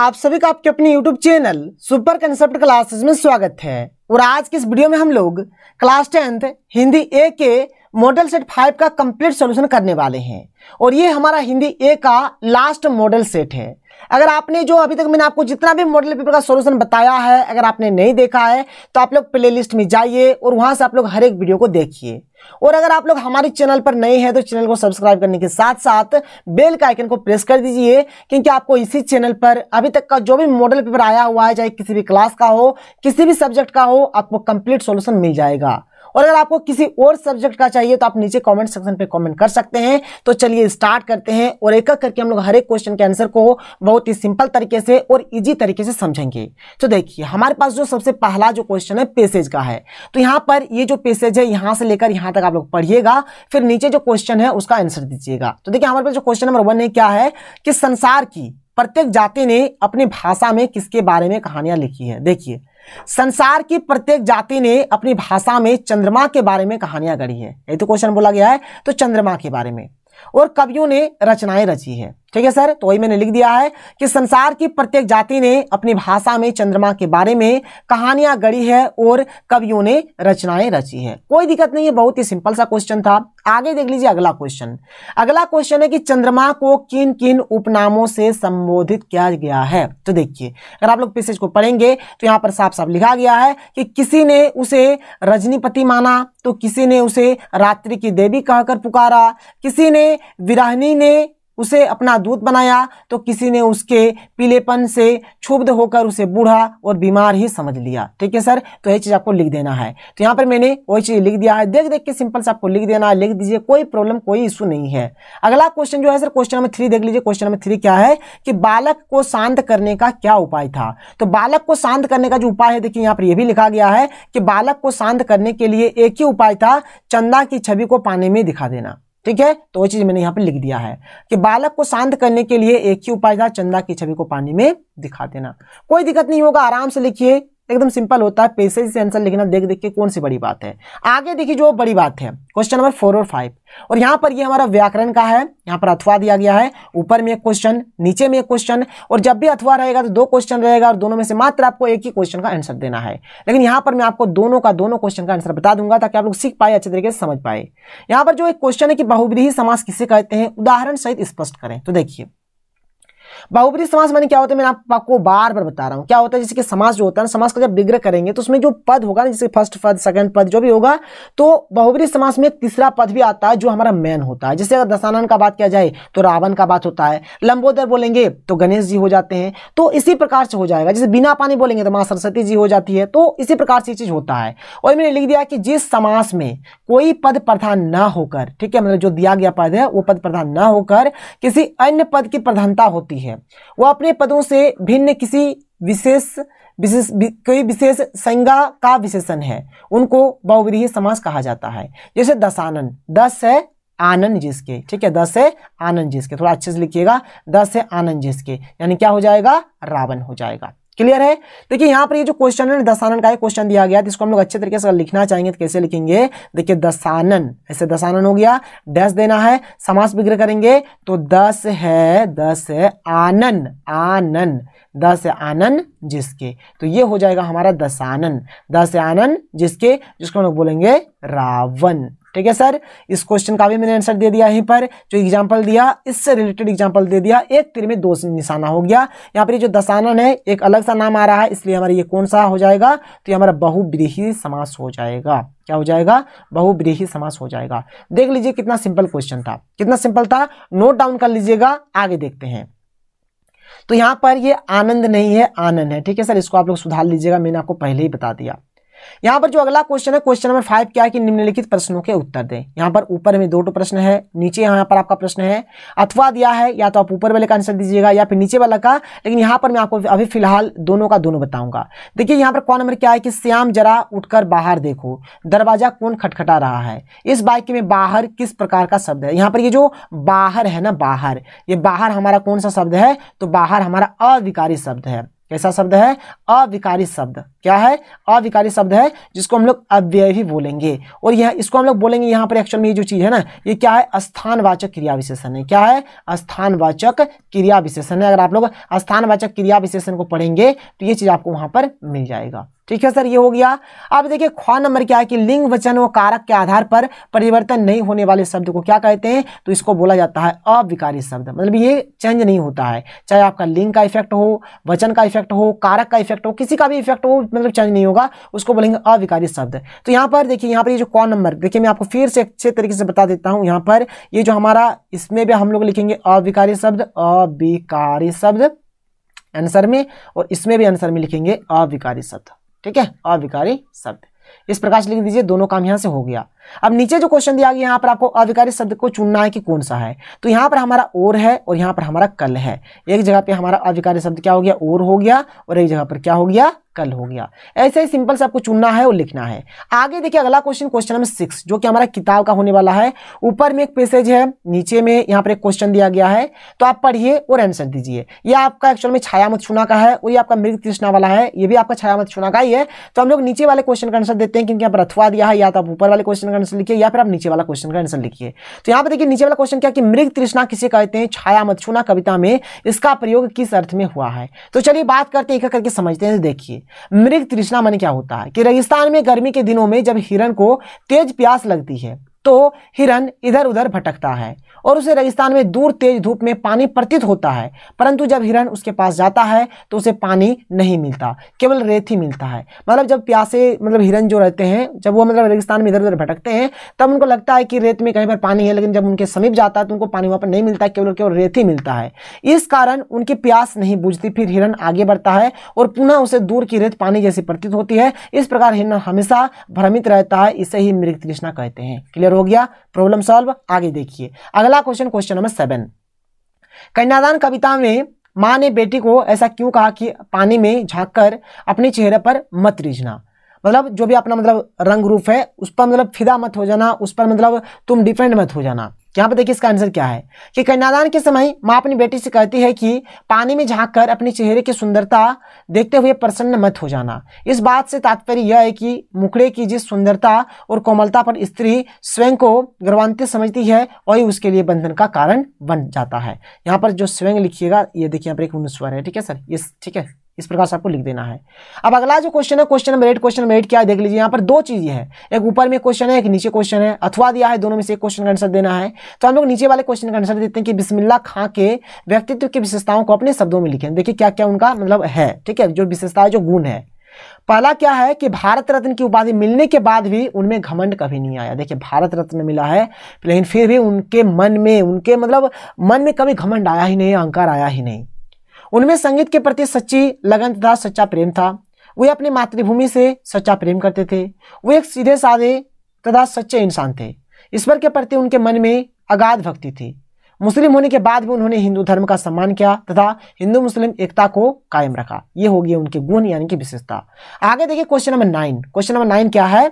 आप सभी का आपके अपने YouTube channel super concept classes में स्वागत है और आज के इस वीडियो में हम लोग क्लास टेंथ हिंदी ए के मॉडल सेट फाइव का कंप्लीट सॉल्यूशन करने वाले हैं और ये हमारा हिंदी ए का लास्ट मॉडल सेट है अगर आपने जो अभी तक मैंने आपको जितना भी मॉडल पेपर का सोल्यूशन बताया है अगर आपने नहीं देखा है तो आप लोग प्ले लिस्ट में जाइए और वहां से आप लोग हर एक वीडियो को देखिए और अगर आप लोग हमारे चैनल पर नए हैं तो चैनल को सब्सक्राइब करने के साथ साथ बेल का आइकन को प्रेस कर दीजिए क्योंकि आपको इसी चैनल पर अभी तक का जो भी मॉडल पेपर आया हुआ है चाहे किसी भी क्लास का हो किसी भी सब्जेक्ट का हो आपको कंप्लीट सोल्यूशन मिल जाएगा और अगर आपको किसी और सब्जेक्ट का चाहिए तो आप नीचे कॉमेंट सेक्शन पे कॉमेंट कर सकते हैं तो चलिए स्टार्ट करते हैं और एक एक करके हम लोग हर एक क्वेश्चन के आंसर को बहुत ही सिंपल तरीके से और ईजी तरीके से समझेंगे तो देखिए हमारे पास जो सबसे पहला जो क्वेश्चन है पेसेज का है तो यहाँ पर ये जो पेसेज है यहाँ से लेकर यहाँ तक आप लोग पढ़िएगा फिर नीचे जो क्वेश्चन है उसका आंसर दीजिएगा तो देखिए हमारे पास जो क्वेश्चन नंबर वन है क्या है कि संसार की प्रत्येक जाति ने अपनी भाषा में किसके बारे में कहानियां लिखी है देखिए संसार की प्रत्येक जाति ने अपनी भाषा में चंद्रमा के बारे में कहानियां गढ़ी है ये तो क्वेश्चन बोला गया है तो चंद्रमा के बारे में और कवियों ने रचनाएं रची है ठीक है सर तो वही मैंने लिख दिया है कि संसार की प्रत्येक जाति ने अपनी भाषा में चंद्रमा के बारे में कहानियां गढ़ी है और कवियों ने रचनाएं रची हैं कोई दिक्कत नहीं है बहुत ही सिंपल सा क्वेश्चन था आगे देख लीजिए अगला क्वेश्चन अगला क्वेश्चन है कि चंद्रमा को किन किन उपनामों से संबोधित किया गया है तो देखिए अगर आप लोग पेसेज को पढ़ेंगे तो यहाँ पर साफ साफ लिखा गया है कि किसी ने उसे रजनीपति माना तो किसी ने उसे रात्रि की देवी कहकर पुकारा किसी ने विराहनी ने उसे अपना दूत बनाया तो किसी ने उसके पीलेपन से क्षुब्ध होकर उसे बूढ़ा और बीमार ही समझ लिया ठीक है सर तो यही चीज़ आपको लिख देना है तो यहाँ पर मैंने वही चीज़ लिख दिया है देख देख के सिंपल से आपको लिख देना है लिख दीजिए कोई प्रॉब्लम कोई इशू नहीं है अगला क्वेश्चन जो है सर क्वेश्चन नंबर थ्री देख लीजिए क्वेश्चन नंबर थ्री क्या है कि बालक को शांत करने का क्या उपाय था तो बालक को शांत करने का जो उपाय है देखिए यहाँ पर यह भी लिखा गया है कि बालक को शांत करने के लिए एक ही उपाय था चंदा की छवि को पानी में दिखा देना ठीक है तो वो चीज मैंने यहाँ पे लिख दिया है कि बालक को शांत करने के लिए एक ही उपाय था चंदा की छवि को पानी में दिखा देना कोई दिक्कत नहीं होगा आराम से लिखिए एकदम सिंपल होता है पैसे से आंसर लिखना देख देख के कौन सी बड़ी बात है आगे देखिए जो बड़ी बात है क्वेश्चन नंबर फोर और फाइव और यहाँ पर ये यह हमारा व्याकरण का है यहाँ पर अथवा दिया गया है ऊपर में एक क्वेश्चन नीचे में एक क्वेश्चन और जब भी अथवा रहेगा तो दो क्वेश्चन रहेगा और दोनों में से मात्र आपको एक ही क्वेश्चन का आंसर देना है लेकिन यहाँ पर मैं आपको दोनों का दोनों क्वेश्चन का आंसर बता दूंगा ताकि आप लोग सीख पाए अच्छे तरीके से समझ पाए यहाँ पर जो एक क्वेश्चन है कि बहुविधि समाज किसे कहते हैं उदाहरण सहित स्पष्ट करें तो देखिए बहुपति समास मैंने क्या होता है मैं आपको बार बार बता रहा हूँ क्या होता है जैसे कि समाज जो होता है ना समाज का जब विग्रह करेंगे तो उसमें जो पद होगा ना जैसे फर्स्ट पद सेकंड पद जो भी होगा तो बहुबरी समाज में तीसरा पद भी आता है जो हमारा मैन होता है जैसे अगर दशानन का बात किया जाए तो रावण का बात होता है लंबोदर बोलेंगे तो गणेश जी हो जाते हैं तो इसी प्रकार से हो जाएगा जैसे बिना पानी बोलेंगे तो माँ सरस्वती जी हो जाती है तो इसी प्रकार से चीज होता है और मैंने लिख दिया कि जिस समास में कोई पद प्रधान ना होकर ठीक है मतलब जो दिया गया पद है वो पद प्रधान ना होकर किसी अन्य पद की प्रधानता होती है हैं वह अपने पदों से भिन्न किसी विशेष विशेष कोई विशेष संज्ञा का विशेषण है उनको बहुविधीय समास कहा जाता है जैसे दशानन दस है आनंद जिसके ठीक है दस है आनंद जिसके थोड़ा अच्छे से लिखिएगा दस है आनंद जिसके यानी क्या हो जाएगा रावण हो जाएगा क्लियर है देखिए यहाँ पर ये जो क्वेश्चन है दसानन का क्वेश्चन दिया गया तो इसको हम लोग अच्छे तरीके से लिखना चाहेंगे तो कैसे लिखेंगे देखिए दसानन ऐसे दशानन हो गया दस देना है समास विग्रह करेंगे तो दस है दस है आनन आनन दस आनन जिसके तो ये हो जाएगा हमारा दसानन दस आनन जिसके जिसको हम लोग बोलेंगे रावण ठीक है सर इस क्वेश्चन का भी मैंने आंसर दे दिया यहीं पर जो एग्जाम्पल दिया इससे रिलेटेड एग्जाम्पल दे दिया एक तिर में दो निशाना हो गया यहाँ पर जो दशानन है एक अलग सा नाम आ रहा है इसलिए हमारा ये कौन सा हो जाएगा तो ये हमारा बहुब्रीही समास हो जाएगा क्या हो जाएगा बहुब्रीही समास हो जाएगा देख लीजिए कितना सिंपल क्वेश्चन था कितना सिंपल था नोट डाउन कर लीजिएगा आगे देखते हैं तो यहाँ पर ये आनंद नहीं है आनंद है ठीक है सर इसको आप लोग सुधार लीजिएगा मैंने आपको पहले ही बता दिया यहाँ पर जो अगला क्वेश्चन है क्वेश्चन नंबर फाइव क्या है कि निम्नलिखित प्रश्नों के उत्तर दें यहाँ पर ऊपर में दो तो प्रश्न है नीचे यहाँ पर आपका प्रश्न है अथवा दिया है या तो आप ऊपर वाले का आंसर दीजिएगा या फिर नीचे वाला का लेकिन यहाँ पर मैं आपको अभी फिलहाल दोनों का दोनों बताऊंगा देखिए यहाँ पर कौन नंबर क्या है कि श्याम जरा उठकर बाहर देखो दरवाजा कौन खटखटा रहा है इस वाक्य में बाहर किस प्रकार का शब्द है यहाँ पर ये जो बाहर है ना बाहर ये बाहर हमारा कौन सा शब्द है तो बाहर हमारा अविकारी शब्द है कैसा शब्द है अविकारी शब्द क्या है अविकारी शब्द है जिसको हम लोग अव्यय भी बोलेंगे और यह इसको हम लोग बोलेंगे यहाँ पर एक्चुअल में ये जो चीज़ है ना ये क्या है स्थानवाचक क्रिया विशेषण है क्या है स्थानवाचक क्रिया विशेषण है अगर आप लोग स्थानवाचक क्रिया विशेषण को पढ़ेंगे तो ये चीज़ आपको वहाँ पर मिल जाएगा ठीक है सर ये हो गया अब देखिए ख्वा नंबर क्या है कि लिंग वचन व कारक के आधार पर परिवर्तन नहीं होने वाले शब्द को क्या कहते हैं तो इसको बोला जाता है अविकारी शब्द मतलब ये चेंज नहीं होता है चाहे आपका लिंग का इफेक्ट हो वचन का इफेक्ट हो कारक का इफेक्ट हो किसी का भी इफेक्ट हो मतलब चेंज नहीं होगा उसको बोलेंगे अविकारी शब्द तो यहाँ पर देखिए यहाँ पर ये जो कौन नंबर देखिए मैं आपको फिर से अच्छे तरीके से बता देता हूँ यहाँ पर ये जो हमारा इसमें भी हम लोग लिखेंगे अविकारी शब्द अविकारी शब्द आंसर में और इसमें भी आंसर में लिखेंगे अविकारी शब्द ठीक है अविकारी शब्द इस प्रकार से लिख दीजिए दोनों काम यहां से हो गया अब नीचे जो क्वेश्चन दिया गया यहाँ पर आपको अविकारी शब्द को चुनना है कि कौन सा है तो यहां पर हमारा और है और यहां पर हमारा कल है एक जगह पे हमारा अविकारी शब्द क्या हो गया और हो गया और एक जगह पर क्या हो गया कल हो गया ऐसे ही सिंपल से आपको चुनना है और लिखना है आगे देखिए अगला क्वेश्चन क्वेश्चन नंबर सिक्स जो कि हमारा किताब का होने वाला है ऊपर में एक पेसेज है नीचे में यहाँ पर एक क्वेश्चन दिया गया है तो आप पढ़िए और आंसर दीजिए यह आपका एक्चुअल में मत छूना का है और ये आपका मृग तृष्णा वाला है ये भी आपका मत छूना का ही है तो हम लोग नीचे वाले क्वेश्चन का आंसर देते हैं क्योंकि यहाँ पर अथवा दिया है या तो आप ऊपर वाले क्वेश्चन का आंसर लिखिए या फिर आप नीचे वाला क्वेश्चन का आंसर लिखिए तो यहाँ पर देखिए नीचे वाला क्वेश्चन क्या कि मृग तृष्णा किसे कहते हैं मत छूना कविता में इसका प्रयोग किस अर्थ में हुआ है तो चलिए बात करते हैं एक करके समझते हैं देखिए मृग तृष्णा मन क्या होता है कि रेगिस्तान में गर्मी के दिनों में जब हिरण को तेज प्यास लगती है तो हिरण इधर उधर भटकता है और उसे रेगिस्तान में दूर तेज धूप में पानी प्रतीत होता है परंतु जब हिरण उसके पास जाता है तो उसे पानी नहीं मिलता केवल रेत ही मिलता है मतलब जब प्यासे मतलब हिरण जो रहते हैं जब वो मतलब रेगिस्तान में इधर उधर भटकते हैं तब उनको लगता है कि रेत में कहीं पर पानी है लेकिन जब उनके समीप जाता है तो उनको पानी वहाँ पर नहीं मिलता केवल केवल रेत ही मिलता है इस कारण उनकी प्यास नहीं बुझती फिर हिरण आगे बढ़ता है और पुनः उसे दूर की रेत पानी जैसी प्रतीत होती है इस प्रकार हिरण हमेशा भ्रमित रहता है इसे ही मृग तृष्णा कहते हैं क्लियर हो गया प्रॉब्लम सॉल्व आगे देखिए अगला क्वेश्चन क्वेश्चन नंबर सेवन कन्यादान कविता में माँ ने बेटी को ऐसा क्यों कहा कि पानी में झाँक कर अपने चेहरे पर मत रिझना मतलब जो भी अपना मतलब रंग रूप है उस पर मतलब फिदा मत हो जाना उस पर मतलब तुम डिपेंड मत हो जाना यहाँ पर देखिए इसका आंसर क्या है कि कन्यादान के समय माँ अपनी बेटी से कहती है कि पानी में झाँक कर अपने चेहरे की सुंदरता देखते हुए प्रसन्न मत हो जाना इस बात से तात्पर्य यह है कि मुकड़े की जिस सुंदरता और कोमलता पर स्त्री स्वयं को गर्वान्वित समझती है वही उसके लिए बंधन का कारण बन जाता है यहाँ पर जो स्वयं लिखिएगा ये देखिए यहाँ पर एक अनुस्वर है ठीक है सर ये ठीक है इस प्रकार से आपको लिख देना है अब अगला जो क्वेश्चन है question number eight question number eight क्या है देख लीजिए यहाँ पर दो चीज़ें हैं एक ऊपर में क्वेश्चन है एक नीचे क्वेश्चन है अथवा दिया है दोनों में से एक क्वेश्चन का आंसर देना है तो हम लोग नीचे वाले क्वेश्चन का आंसर देते हैं कि बिस्मिल्ला खां के व्यक्तित्व की विशेषताओं को अपने शब्दों में लिखें देखिए क्या क्या उनका मतलब है ठीक है जो विशेषता है जो गुण है पहला क्या है कि भारत रत्न की उपाधि मिलने के बाद भी उनमें घमंड कभी नहीं आया देखिए भारत रत्न मिला है लेकिन फिर भी उनके मन में उनके मतलब मन में कभी घमंड आया ही नहीं अहंकार आया ही नहीं उनमें संगीत के प्रति सच्ची लगन तथा सच्चा प्रेम था वे अपनी मातृभूमि से सच्चा प्रेम करते थे वे एक सीधे साधे तथा सच्चे इंसान थे ईश्वर के प्रति उनके मन में अगाध भक्ति थी मुस्लिम होने के बाद भी उन्होंने हिंदू धर्म का सम्मान किया तथा हिंदू मुस्लिम एकता को कायम रखा ये होगी उनके गुण यानी कि विशेषता आगे देखिए question number nine question number nine क्या है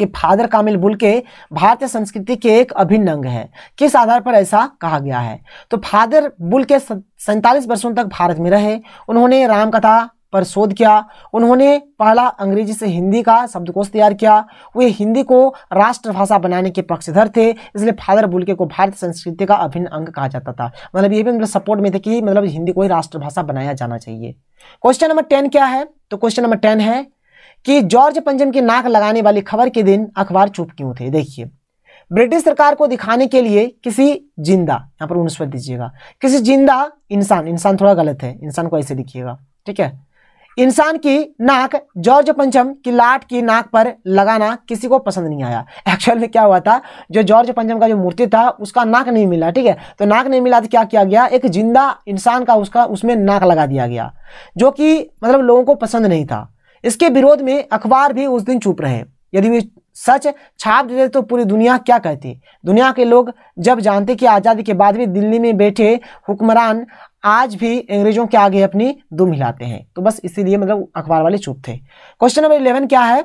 कि फादर कामिल बुल के भारतीय संस्कृति के एक अभिन्न अंग है किस आधार पर ऐसा कहा गया है तो फादर बुल के सैंतालीस वर्षों तक भारत में रहे उन्होंने रामकथा पर शोध किया उन्होंने पहला अंग्रेजी से हिंदी का शब्दकोश तैयार किया वे हिंदी को राष्ट्रभाषा बनाने के पक्षधर थे इसलिए फादर बुलके को भारतीय संस्कृति का अभिन्न अंग कहा जाता था मतलब ये भी मतलब सपोर्ट में थे कि मतलब हिंदी को ही राष्ट्रभाषा बनाया जाना चाहिए क्वेश्चन नंबर टेन क्या है तो क्वेश्चन नंबर टेन है कि जॉर्ज पंचम की नाक लगाने वाली खबर के दिन अखबार चुप क्यों थे देखिए ब्रिटिश सरकार को दिखाने के लिए किसी जिंदा यहाँ पर उन्नीस दीजिएगा किसी जिंदा इंसान इंसान थोड़ा गलत है इंसान को ऐसे दिखिएगा ठीक है इंसान की नाक जॉर्ज पंचम की लाट की नाक पर लगाना किसी को पसंद नहीं आया एक्चुअल में क्या हुआ था जो जॉर्ज पंचम का जो मूर्ति था उसका नाक नहीं मिला ठीक है तो नाक नहीं मिला तो क्या किया गया एक जिंदा इंसान का उसका उसमें नाक लगा दिया गया जो कि मतलब लोगों को पसंद नहीं था इसके विरोध में अखबार भी उस दिन चुप रहे यदि वे सच छाप देते तो पूरी दुनिया क्या कहती दुनिया के लोग जब जानते कि आज़ादी के बाद भी दिल्ली में बैठे हुक्मरान आज भी अंग्रेजों के आगे अपनी दुम हिलाते हैं तो बस इसीलिए मतलब अखबार वाले चुप थे क्वेश्चन नंबर इलेवन क्या है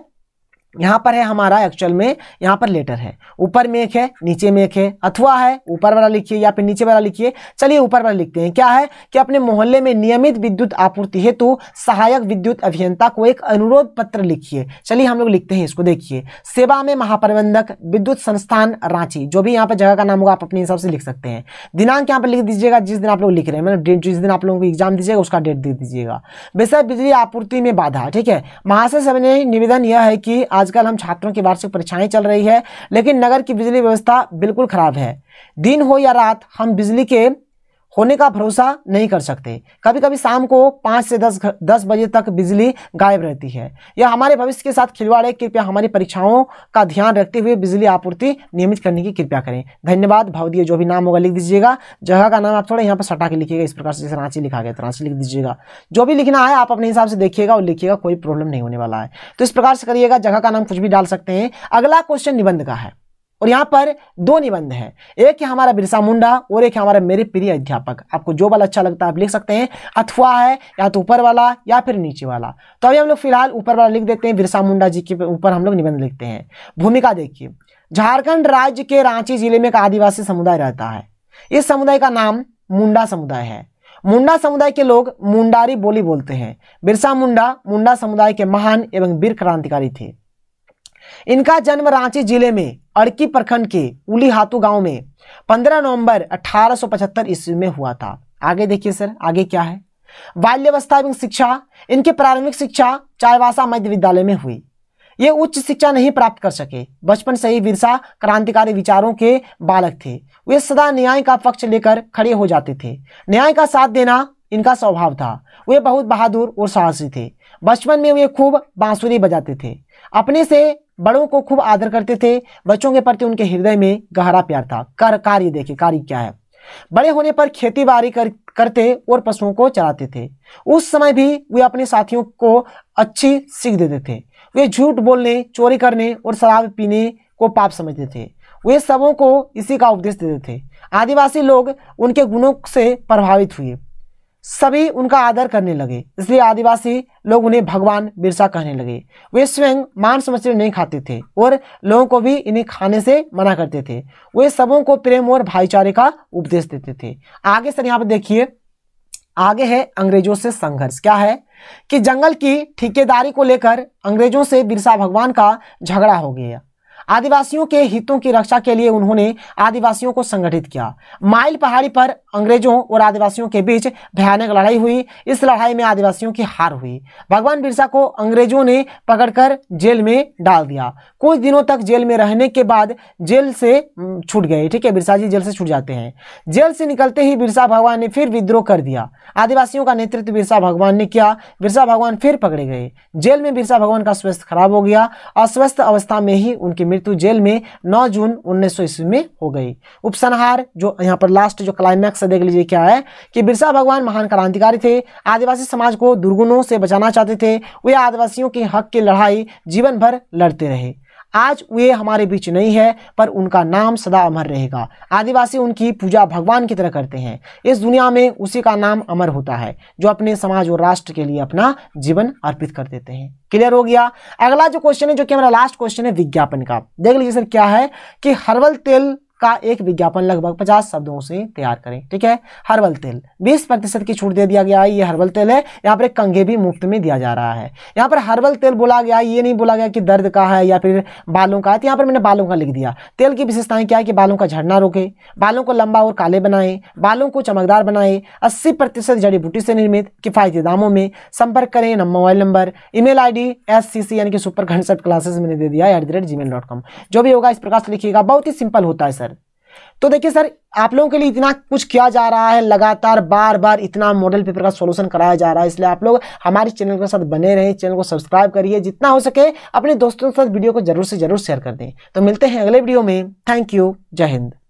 यहाँ पर है हमारा एक्चुअल में यहाँ पर लेटर है ऊपर में एक है नीचे में एक है अथवा है ऊपर वाला लिखिए या फिर नीचे वाला लिखिए चलिए ऊपर वाला लिखते हैं क्या है कि अपने मोहल्ले में नियमित विद्युत आपूर्ति हेतु सहायक विद्युत अभियंता को एक अनुरोध पत्र लिखिए चलिए हम लोग लिखते हैं इसको देखिए सेवा में महाप्रबंधक विद्युत संस्थान रांची जो भी यहाँ पर जगह का नाम होगा आप अपने हिसाब से लिख सकते हैं दिनांक यहाँ पर लिख दीजिएगा जिस दिन आप लोग लिख रहे हैं मतलब जिस दिन आप लोगों को एग्जाम दीजिएगा उसका डेट दे दीजिएगा वैसे बिजली आपूर्ति में बाधा ठीक है महाशय सब ने निवेदन यह है कि आज आजकल हम छात्रों की वार्षिक परीक्षाएं चल रही है लेकिन नगर की बिजली व्यवस्था बिल्कुल ख़राब है दिन हो या रात हम बिजली के होने का भरोसा नहीं कर सकते कभी कभी शाम को पाँच से दस दस बजे तक बिजली गायब रहती है यह हमारे भविष्य के साथ खिलवाड़ है कृपया हमारी परीक्षाओं का ध्यान रखते हुए बिजली आपूर्ति नियमित करने की कृपया करें धन्यवाद भावदीय जो भी नाम होगा लिख दीजिएगा जगह का नाम आप थोड़ा यहाँ पर सटा के लिखिएगा इस प्रकार से जैसे रांची लिखा गया तो रांची लिख दीजिएगा जो भी लिखना है आप अपने हिसाब से देखिएगा और लिखिएगा कोई प्रॉब्लम नहीं होने वाला है तो इस प्रकार से करिएगा जगह का नाम कुछ भी डाल सकते हैं अगला क्वेश्चन निबंध का है और यहाँ पर दो निबंध हैं एक है हमारा बिरसा मुंडा और एक है हमारा मेरे प्रिय अध्यापक आपको जो वाला अच्छा लगता है आप लिख सकते हैं अथवा है या तो ऊपर वाला या फिर नीचे वाला तो अभी हम लोग फिलहाल ऊपर वाला लिख देते हैं बिरसा मुंडा जी के ऊपर हम लोग निबंध लिखते हैं भूमिका देखिए झारखंड राज्य के रांची जिले में एक आदिवासी समुदाय रहता है इस समुदाय का नाम मुंडा समुदाय है मुंडा समुदाय के लोग मुंडारी बोली बोलते हैं बिरसा मुंडा मुंडा समुदाय के महान एवं वीर क्रांतिकारी थे इनका जन्म रांची जिले में अड़की प्रखंड के उलीहातू गांव में 15 नवंबर 1875 ईस्वी में हुआ था आगे देखिए सर आगे क्या है बाल्यवस्था एवं शिक्षा इनके प्रारंभिक शिक्षा चायवासा मध्य विद्यालय में हुई ये उच्च शिक्षा नहीं प्राप्त कर सके बचपन से ही विरसा क्रांतिकारी विचारों के बालक थे वे सदा न्याय का पक्ष लेकर खड़े हो जाते थे न्याय का साथ देना इनका स्वभाव था वे बहुत बहादुर और साहसी थे बचपन में वे खूब बांसुरी बजाते थे अपने से बड़ों को खूब आदर करते थे बच्चों के प्रति उनके हृदय में गहरा प्यार था कर कार्य देखे कार्य क्या है बड़े होने पर खेती बाड़ी कर, करते और पशुओं को चराते थे उस समय भी वे अपने साथियों को अच्छी सीख देते थे वे झूठ बोलने चोरी करने और शराब पीने को पाप समझते थे वे सबों को इसी का उपदेश देते थे आदिवासी लोग उनके गुणों से प्रभावित हुए सभी उनका आदर करने लगे इसलिए आदिवासी लोग उन्हें भगवान बिरसा कहने लगे वे स्वयं मांस मछली नहीं खाते थे और लोगों को भी इन्हें खाने से मना करते थे वे सबों को प्रेम और भाईचारे का उपदेश देते थे आगे सर यहाँ पर देखिए आगे है अंग्रेजों से संघर्ष क्या है कि जंगल की ठेकेदारी को लेकर अंग्रेजों से बिरसा भगवान का झगड़ा हो गया आदिवासियों के हितों की रक्षा के लिए उन्होंने आदिवासियों को संगठित किया माइल पहाड़ी पर अंग्रेजों और आदिवासियों के बीच भयानक लड़ाई हुई इस लड़ाई में आदिवासियों की हार हुई भगवान बिरसा को अंग्रेजों ने पकड़कर जेल में डाल दिया कुछ दिनों तक जेल में रहने के बाद जेल से छूट गए ठीक है बिरसा जी जेल से छूट जाते हैं जेल से निकलते ही बिरसा भगवान ने फिर विद्रोह कर दिया आदिवासियों का नेतृत्व बिरसा भगवान ने किया बिरसा भगवान फिर पकड़े गए जेल में बिरसा भगवान का स्वास्थ्य खराब हो गया अस्वस्थ अवस्था में ही उनकी मृत्यु जेल में 9 जून उन्नीस सौ ईस्वी में हो गई उपसंहार जो यहाँ पर लास्ट जो क्लाइमैक्स देख लीजिए क्या है कि बिरसा भगवान महान क्रांतिकारी थे आदिवासी समाज को दुर्गुणों से बचाना चाहते थे वे आदिवासियों के हक की लड़ाई जीवन भर लड़ते रहे आज वे हमारे बीच नहीं है पर उनका नाम सदा अमर रहेगा आदिवासी उनकी पूजा भगवान की तरह करते हैं इस दुनिया में उसी का नाम अमर होता है जो अपने समाज और राष्ट्र के लिए अपना जीवन अर्पित कर देते हैं क्लियर हो गया अगला जो क्वेश्चन है जो कि हमारा लास्ट क्वेश्चन है विज्ञापन का देख लीजिए सर क्या है कि हर्बल तेल का एक विज्ञापन लगभग 50 शब्दों से तैयार करें ठीक है हर्बल तेल 20 प्रतिशत की छूट दे दिया गया है ये हर्बल तेल है यहाँ पर कंघे भी मुफ्त में दिया जा रहा है यहाँ पर हर्बल तेल बोला गया ये नहीं बोला गया कि दर्द का है या फिर बालों का है तो यहाँ पर मैंने बालों का लिख दिया तेल की विशेषताएं क्या है कि बालों का झड़ना रोके बालों को लंबा और काले बनाए बालों को चमकदार बनाए अस्सी प्रतिशत जड़ी बूटी से निर्मित किफ़ायती दामों में संपर्क करें mobile number email I D S C C यानी कि सुपर कंसेप्ट क्लासेस मैंने दे दिया at the rate gmail dot com जो भी होगा इस प्रकार से लिखिएगा बहुत ही सिंपल होता है सर तो देखिए सर आप लोगों के लिए इतना कुछ किया जा रहा है लगातार बार बार इतना मॉडल पेपर का सॉल्यूशन कराया जा रहा है इसलिए आप लोग हमारे चैनल के साथ बने रहें चैनल को सब्सक्राइब करिए जितना हो सके अपने दोस्तों के साथ वीडियो को जरूर से जरूर शेयर कर दें तो मिलते हैं अगले वीडियो में थैंक यू जय हिंद